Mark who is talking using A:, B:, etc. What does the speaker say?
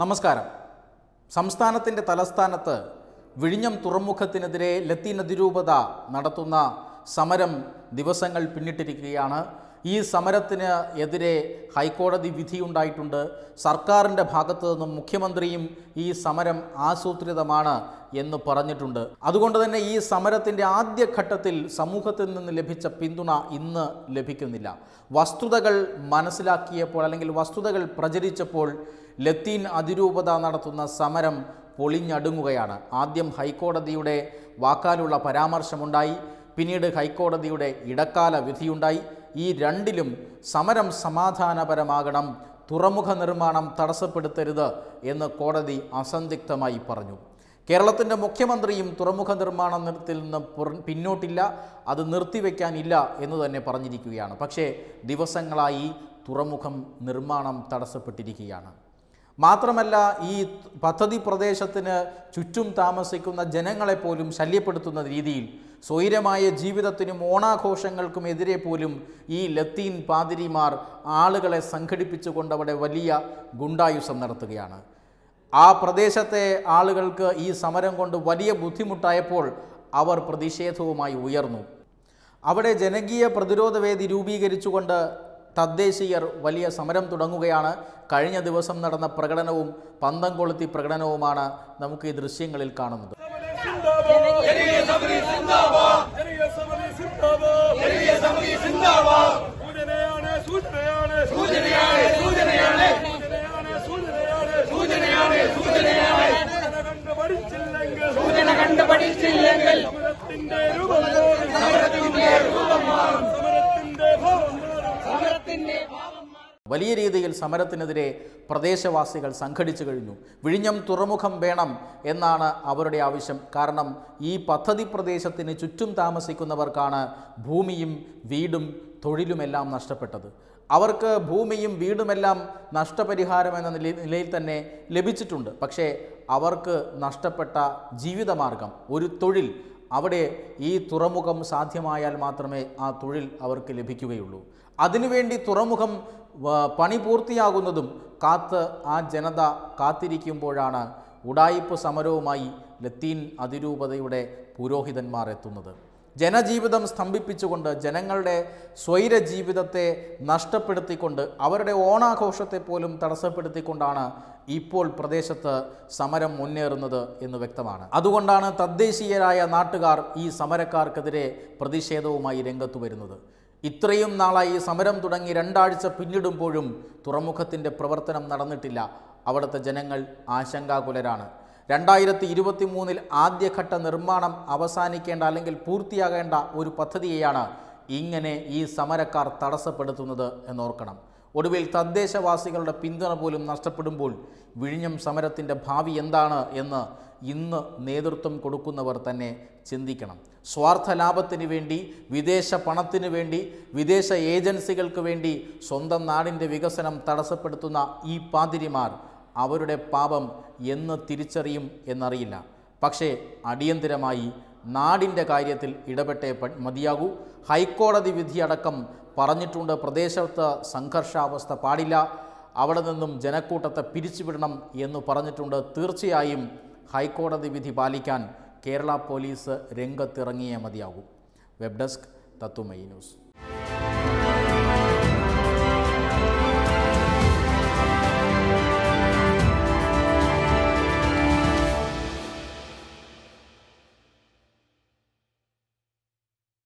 A: നമസ്കാരം സംസ്ഥാനത്തിൻ്റെ തലസ്ഥാനത്ത് വിഴിഞ്ഞം തുറമുഖത്തിനെതിരെ ലത്തീൻ അതിരൂപത നടത്തുന്ന സമരം ദിവസങ്ങൾ പിന്നിട്ടിരിക്കുകയാണ് ഈ സമരത്തിന് എതിരെ ഹൈക്കോടതി വിധിയുണ്ടായിട്ടുണ്ട് സർക്കാരിൻ്റെ ഭാഗത്തു നിന്നും മുഖ്യമന്ത്രിയും ഈ സമരം ആസൂത്രിതമാണ് എന്ന് പറഞ്ഞിട്ടുണ്ട് അതുകൊണ്ട് തന്നെ ഈ സമരത്തിൻ്റെ ആദ്യഘട്ടത്തിൽ സമൂഹത്തിൽ നിന്ന് ലഭിച്ച പിന്തുണ ഇന്ന് ലഭിക്കുന്നില്ല വസ്തുതകൾ മനസ്സിലാക്കിയപ്പോൾ അല്ലെങ്കിൽ വസ്തുതകൾ പ്രചരിച്ചപ്പോൾ ലത്തീൻ അതിരൂപത നടത്തുന്ന സമരം പൊളിഞ്ഞടുങ്ങുകയാണ് ആദ്യം ഹൈക്കോടതിയുടെ വാക്കാലുള്ള പരാമർശമുണ്ടായി പിന്നീട് ഹൈക്കോടതിയുടെ ഇടക്കാല വിധിയുണ്ടായി ഈ രണ്ടിലും സമരം സമാധാനപരമാകണം തുറമുഖ നിർമ്മാണം തടസ്സപ്പെടുത്തരുത് എന്ന് കോടതി അസന്ദിഗ്ധമായി പറഞ്ഞു കേരളത്തിൻ്റെ മുഖ്യമന്ത്രിയും തുറമുഖ നിരത്തിൽ നിന്ന് പിന്നോട്ടില്ല അത് നിർത്തിവെക്കാനില്ല എന്ന് തന്നെ പറഞ്ഞിരിക്കുകയാണ് പക്ഷേ ദിവസങ്ങളായി തുറമുഖം നിർമ്മാണം തടസ്സപ്പെട്ടിരിക്കുകയാണ് മാത്രമല്ല ഈ പദ്ധതി പ്രദേശത്തിന് ചുറ്റും താമസിക്കുന്ന ജനങ്ങളെപ്പോലും ശല്യപ്പെടുത്തുന്ന രീതിയിൽ സ്വൈരമായ ജീവിതത്തിനും ഓണാഘോഷങ്ങൾക്കും എതിരെ പോലും ഈ ലത്തീൻ പാതിരിമാർ ആളുകളെ സംഘടിപ്പിച്ചുകൊണ്ട് കൊണ്ടവിടെ വലിയ ഗുണ്ടായുസം നടത്തുകയാണ് ആ പ്രദേശത്തെ ആളുകൾക്ക് ഈ സമരം കൊണ്ട് വലിയ ബുദ്ധിമുട്ടായപ്പോൾ അവർ പ്രതിഷേധവുമായി ഉയർന്നു അവിടെ ജനകീയ പ്രതിരോധവേദി രൂപീകരിച്ചുകൊണ്ട് തദ്ദേശീയർ വലിയ സമരം തുടങ്ങുകയാണ് കഴിഞ്ഞ ദിവസം നടന്ന പ്രകടനവും പന്തം കൊളുത്തി പ്രകടനവുമാണ് നമുക്ക് ഈ ദൃശ്യങ്ങളിൽ കാണുന്നത് സൂചനയാണ് സൂചന വലിയ രീതിയിൽ സമരത്തിനെതിരെ പ്രദേശവാസികൾ സംഘടിച്ചു കഴിഞ്ഞു വിഴിഞ്ഞം തുറമുഖം വേണം എന്നാണ് അവരുടെ ആവശ്യം കാരണം ഈ പദ്ധതി പ്രദേശത്തിന് ചുറ്റും താമസിക്കുന്നവർക്കാണ് ഭൂമിയും വീടും തൊഴിലുമെല്ലാം നഷ്ടപ്പെട്ടത് അവർക്ക് ഭൂമിയും വീടുമെല്ലാം നഷ്ടപരിഹാരം എന്ന നിലയിൽ തന്നെ ലഭിച്ചിട്ടുണ്ട് പക്ഷേ അവർക്ക് നഷ്ടപ്പെട്ട ജീവിതമാർഗം ഒരു തൊഴിൽ അവിടെ ഈ തുറമുഖം സാധ്യമായാൽ മാത്രമേ ആ തൊഴിൽ അവർക്ക് ലഭിക്കുകയുള്ളൂ അതിനുവേണ്ടി തുറമുഖം പണി പൂർത്തിയാകുന്നതും കാത്ത് ആ ജനത കാത്തിരിക്കുമ്പോഴാണ് ഉടായിപ്പ് സമരവുമായി ലത്തീൻ അതിരൂപതയുടെ പുരോഹിതന്മാർ എത്തുന്നത് ജനജീവിതം സ്തംഭിപ്പിച്ചുകൊണ്ട് ജനങ്ങളുടെ സ്വൈര ജീവിതത്തെ നഷ്ടപ്പെടുത്തിക്കൊണ്ട് അവരുടെ ഓണാഘോഷത്തെ പോലും തടസ്സപ്പെടുത്തിക്കൊണ്ടാണ് ഇപ്പോൾ പ്രദേശത്ത് സമരം മുന്നേറുന്നത് എന്ന് വ്യക്തമാണ് അതുകൊണ്ടാണ് തദ്ദേശീയരായ നാട്ടുകാർ ഈ സമരക്കാർക്കെതിരെ പ്രതിഷേധവുമായി രംഗത്തു വരുന്നത് ഇത്രയും നാളായി സമരം തുടങ്ങി രണ്ടാഴ്ച പിന്നിടുമ്പോഴും തുറമുഖത്തിൻ്റെ പ്രവർത്തനം നടന്നിട്ടില്ല അവിടുത്തെ ജനങ്ങൾ ആശങ്കാകുലരാണ് രണ്ടായിരത്തി ഇരുപത്തി മൂന്നിൽ ആദ്യഘട്ട നിർമ്മാണം അവസാനിക്കേണ്ട അല്ലെങ്കിൽ പൂർത്തിയാകേണ്ട ഒരു പദ്ധതിയെയാണ് ഇങ്ങനെ ഈ സമരക്കാർ തടസ്സപ്പെടുത്തുന്നത് എന്നോർക്കണം ഒടുവിൽ തദ്ദേശവാസികളുടെ പിന്തുണ പോലും നഷ്ടപ്പെടുമ്പോൾ വിഴിഞ്ഞം സമരത്തിൻ്റെ ഭാവി എന്താണ് എന്ന് ഇന്ന് നേതൃത്വം കൊടുക്കുന്നവർ തന്നെ ചിന്തിക്കണം സ്വാർത്ഥ ലാഭത്തിന് വേണ്ടി വിദേശ പണത്തിന് വേണ്ടി വിദേശ ഏജൻസികൾക്ക് വേണ്ടി സ്വന്തം നാടിൻ്റെ വികസനം തടസ്സപ്പെടുത്തുന്ന ഈ പാതിരിമാർ അവരുടെ പാപം എന്ന് തിരിച്ചറിയും എന്നറിയില്ല പക്ഷേ അടിയന്തിരമായി നാടിൻ്റെ കാര്യത്തിൽ ഇടപെട്ടേ മതിയാകൂ ഹൈക്കോടതി വിധിയടക്കം പറഞ്ഞിട്ടുണ്ട് പ്രദേശത്ത് സംഘർഷാവസ്ഥ പാടില്ല അവിടെ നിന്നും ജനക്കൂട്ടത്തെ പിരിച്ചുവിടണം എന്ന് പറഞ്ഞിട്ടുണ്ട് തീർച്ചയായും ഹൈക്കോടതി വിധി പാലിക്കാൻ കേരള പോലീസ് രംഗത്തിറങ്ങിയേ മതിയാകും വെബ് ഡെസ്ക് തത്തുമൈ ന്യൂസ്